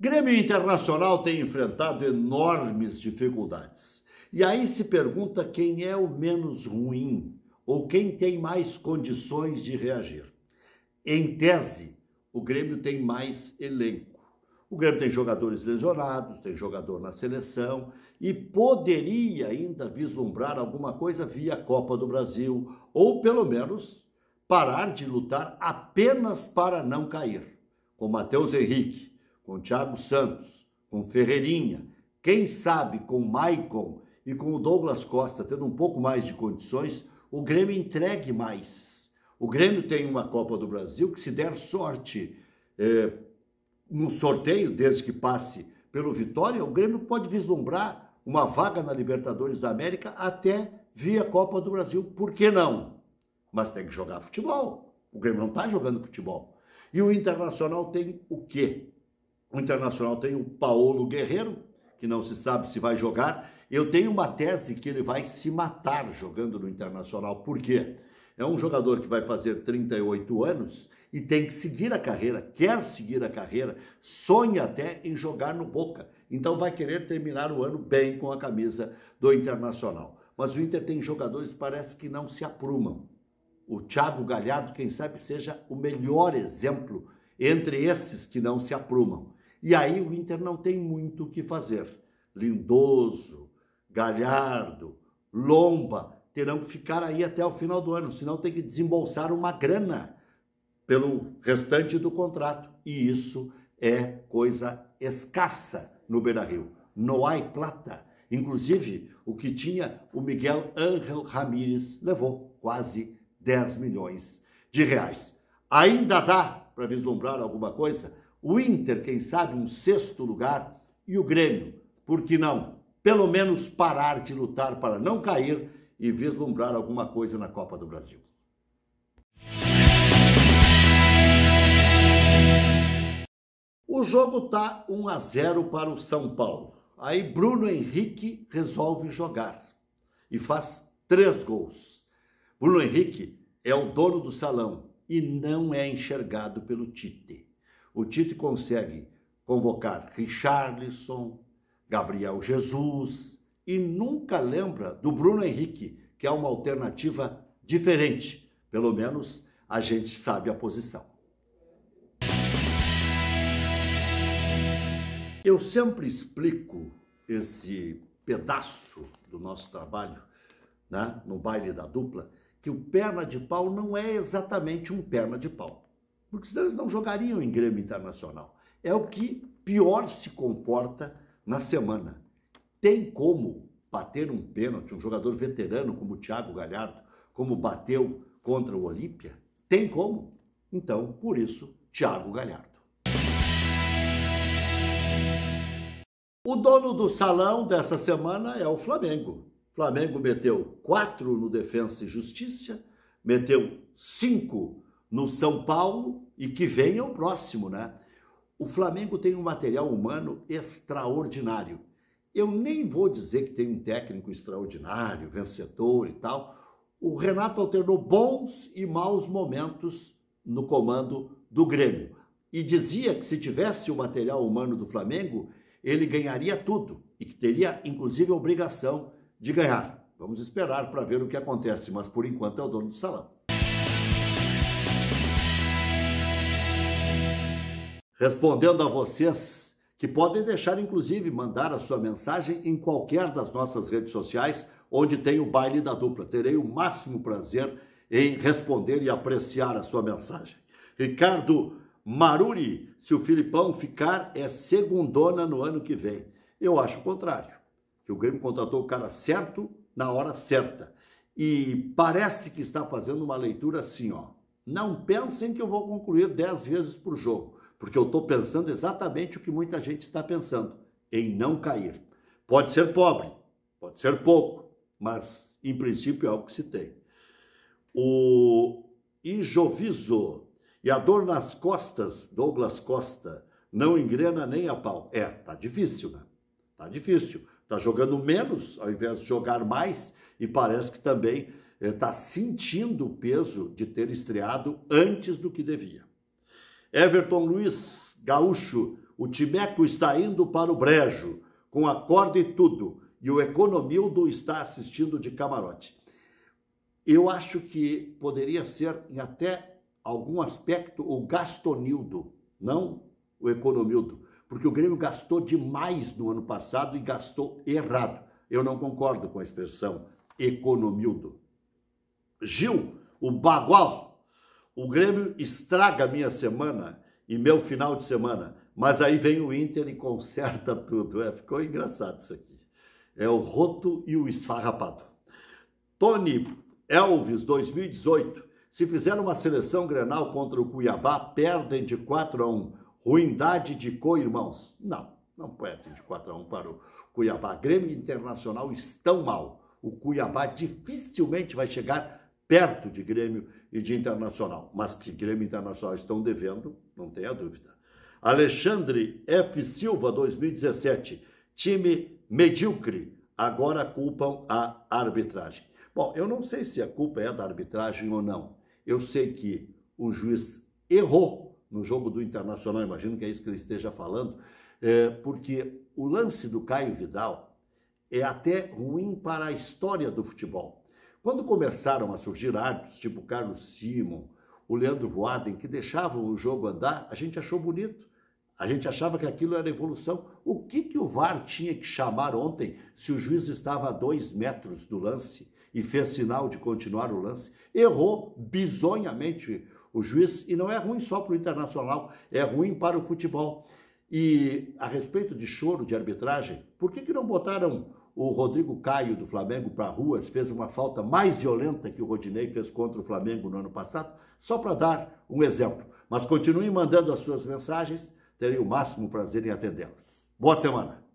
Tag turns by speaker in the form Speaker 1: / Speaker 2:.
Speaker 1: Grêmio Internacional tem enfrentado enormes dificuldades. E aí se pergunta quem é o menos ruim ou quem tem mais condições de reagir. Em tese, o Grêmio tem mais elenco. O Grêmio tem jogadores lesionados, tem jogador na seleção e poderia ainda vislumbrar alguma coisa via Copa do Brasil ou pelo menos parar de lutar apenas para não cair. Com Matheus Henrique, com Thiago Santos, com Ferreirinha, quem sabe com Maicon e com o Douglas Costa tendo um pouco mais de condições, o Grêmio entregue mais. O Grêmio tem uma Copa do Brasil que, se der sorte é, no sorteio, desde que passe pelo Vitória, o Grêmio pode vislumbrar uma vaga na Libertadores da América até via Copa do Brasil. Por que não? Mas tem que jogar futebol. O Grêmio não está jogando futebol. E o Internacional tem o quê? O Internacional tem o Paulo Guerreiro, que não se sabe se vai jogar. Eu tenho uma tese que ele vai se matar jogando no Internacional. Por quê? É um jogador que vai fazer 38 anos e tem que seguir a carreira, quer seguir a carreira, sonha até em jogar no Boca. Então vai querer terminar o ano bem com a camisa do Internacional. Mas o Inter tem jogadores parece que não se aprumam. O Thiago Galhardo, quem sabe, seja o melhor exemplo entre esses que não se aprumam. E aí o Inter não tem muito o que fazer. Lindoso, Galhardo, Lomba terão que ficar aí até o final do ano, senão tem que desembolsar uma grana pelo restante do contrato. E isso é coisa escassa no Beira-Rio. Não há plata. Inclusive, o que tinha o Miguel Ángel Ramírez levou quase 10 milhões de reais. Ainda dá para vislumbrar alguma coisa. O Inter, quem sabe, um sexto lugar. E o Grêmio, por que não? Pelo menos parar de lutar para não cair e vislumbrar alguma coisa na Copa do Brasil. O jogo tá 1 a 0 para o São Paulo. Aí Bruno Henrique resolve jogar e faz três gols. Bruno Henrique é o dono do salão, e não é enxergado pelo Tite. O Tite consegue convocar Richarlison, Gabriel Jesus e nunca lembra do Bruno Henrique, que é uma alternativa diferente. Pelo menos a gente sabe a posição. Eu sempre explico esse pedaço do nosso trabalho né, no baile da dupla que o perna de pau não é exatamente um perna de pau. Porque senão eles não jogariam em Grêmio Internacional. É o que pior se comporta na semana. Tem como bater um pênalti, um jogador veterano como o Thiago Galhardo, como bateu contra o Olímpia? Tem como? Então, por isso, Thiago Galhardo. O dono do salão dessa semana é o Flamengo. Flamengo meteu quatro no Defensa e Justiça, meteu cinco no São Paulo e que vem é o próximo, né? O Flamengo tem um material humano extraordinário. Eu nem vou dizer que tem um técnico extraordinário, vencedor e tal. O Renato alternou bons e maus momentos no comando do Grêmio e dizia que se tivesse o material humano do Flamengo, ele ganharia tudo e que teria inclusive a obrigação de ganhar. Vamos esperar para ver o que acontece, mas por enquanto é o dono do salão. Respondendo a vocês que podem deixar, inclusive, mandar a sua mensagem em qualquer das nossas redes sociais, onde tem o baile da dupla. Terei o máximo prazer em responder e apreciar a sua mensagem. Ricardo Maruri, se o Filipão ficar, é segundona no ano que vem. Eu acho o contrário que o Grêmio contratou o cara certo na hora certa. E parece que está fazendo uma leitura assim, ó. Não pensem que eu vou concluir 10 vezes por jogo, porque eu estou pensando exatamente o que muita gente está pensando, em não cair. Pode ser pobre, pode ser pouco, mas em princípio é o que se tem. O Ijoviso e a dor nas costas, Douglas Costa, não engrena nem a pau. É, tá difícil, né? Tá difícil. Está jogando menos ao invés de jogar mais e parece que também está eh, sentindo o peso de ter estreado antes do que devia. Everton Luiz Gaúcho, o Timeco está indo para o brejo, com a corda e tudo, e o Economildo está assistindo de camarote. Eu acho que poderia ser, em até algum aspecto, o Gastonildo, não o Economildo porque o Grêmio gastou demais no ano passado e gastou errado. Eu não concordo com a expressão economildo. Gil, o bagual, o Grêmio estraga minha semana e meu final de semana, mas aí vem o Inter e conserta tudo. É, ficou engraçado isso aqui. É o roto e o esfarrapado. Tony Elvis, 2018. Se fizer uma seleção grenal contra o Cuiabá, perdem de 4 a 1. Ruindade de co irmãos. Não, não pode assim de 4 a 1 para o Cuiabá. Grêmio Internacional estão mal. O Cuiabá dificilmente vai chegar perto de Grêmio e de Internacional, mas que Grêmio e Internacional estão devendo, não tenha dúvida. Alexandre F. Silva, 2017, time medíocre, agora culpam a arbitragem. Bom, eu não sei se a culpa é da arbitragem ou não. Eu sei que o juiz errou no jogo do Internacional, imagino que é isso que ele esteja falando, é, porque o lance do Caio Vidal é até ruim para a história do futebol. Quando começaram a surgir árbitros, tipo Carlos Simon, o Leandro Voaden, que deixavam o jogo andar, a gente achou bonito. A gente achava que aquilo era evolução. O que, que o VAR tinha que chamar ontem se o juiz estava a dois metros do lance e fez sinal de continuar o lance? Errou bizonhamente o juiz, e não é ruim só para o internacional, é ruim para o futebol. E a respeito de choro de arbitragem, por que, que não botaram o Rodrigo Caio do Flamengo para ruas? Fez uma falta mais violenta que o Rodinei fez contra o Flamengo no ano passado, só para dar um exemplo. Mas continue mandando as suas mensagens, terei o máximo prazer em atendê-las. Boa semana!